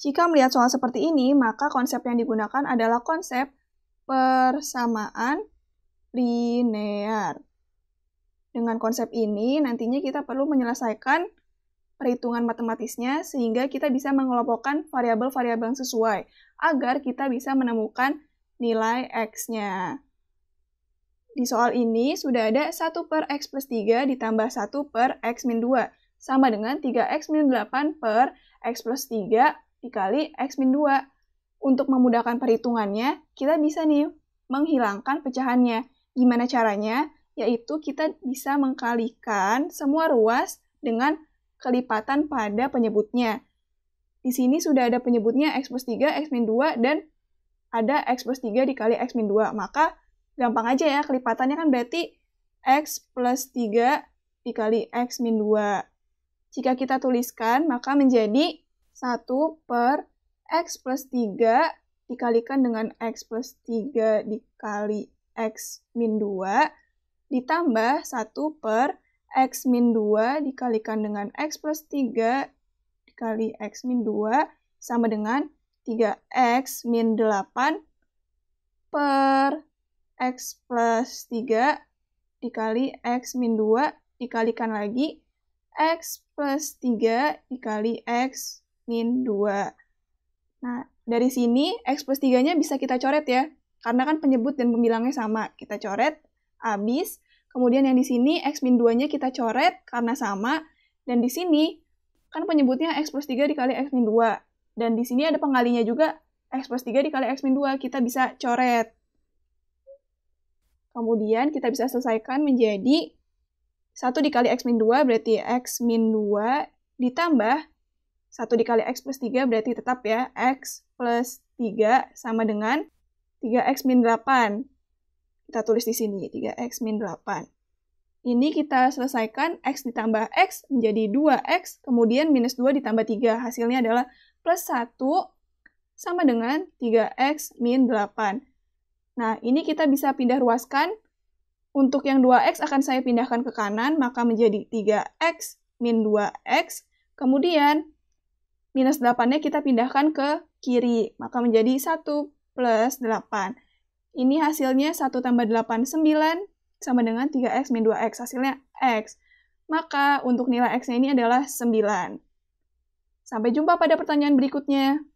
Jika melihat soal seperti ini, maka konsep yang digunakan adalah konsep persamaan linear. Dengan konsep ini, nantinya kita perlu menyelesaikan perhitungan matematisnya sehingga kita bisa mengelompokkan variabel-variabel yang sesuai agar kita bisa menemukan nilai X-nya. Di soal ini sudah ada 1 per X plus 3 ditambah 1 per X min 2 sama dengan 3X min 8 per X plus 3 dikali X min 2. Untuk memudahkan perhitungannya, kita bisa nih menghilangkan pecahannya. Gimana caranya? Yaitu kita bisa mengkalikan semua ruas dengan kelipatan pada penyebutnya. Di sini sudah ada penyebutnya X plus 3, X min 2, dan ada X plus 3 dikali X min 2. Maka gampang aja ya, kelipatannya kan berarti X plus 3 dikali X min 2. Jika kita tuliskan, maka menjadi 1 per X plus 3 dikalikan dengan X plus 3 dikali X min 2 ditambah 1 per X min 2 dikalikan dengan X plus 3 dikali X min 2 sama dengan 3X min 8 per X plus 3 dikali X min 2 dikalikan lagi X plus 3 dikali X min 2. Nah, dari sini X plus 3-nya bisa kita coret ya, karena kan penyebut dan pembilangnya sama. Kita coret, habis. Kemudian yang di sini X min 2-nya kita coret karena sama. Dan di sini kan penyebutnya X plus 3 dikali X min 2. Dan di sini ada pengalinya juga X plus 3 dikali X min 2. Kita bisa coret. Kemudian kita bisa selesaikan menjadi 1 dikali X min 2 berarti X min 2 ditambah 1 dikali X plus 3 berarti tetap ya, X plus 3 sama dengan 3X min 8. Kita tulis di sini, 3X min 8. Ini kita selesaikan, X ditambah X menjadi 2X, kemudian minus 2 ditambah 3. Hasilnya adalah plus 1 sama dengan 3X min 8. Nah, ini kita bisa pindah ruaskan. Untuk yang 2X akan saya pindahkan ke kanan, maka menjadi 3X min 2X. Kemudian minus 8-nya kita pindahkan ke kiri, maka menjadi 1 plus 8. Ini hasilnya 1 tambah 8, 9, sama dengan 3x min 2x, hasilnya x. Maka untuk nilai x-nya ini adalah 9. Sampai jumpa pada pertanyaan berikutnya.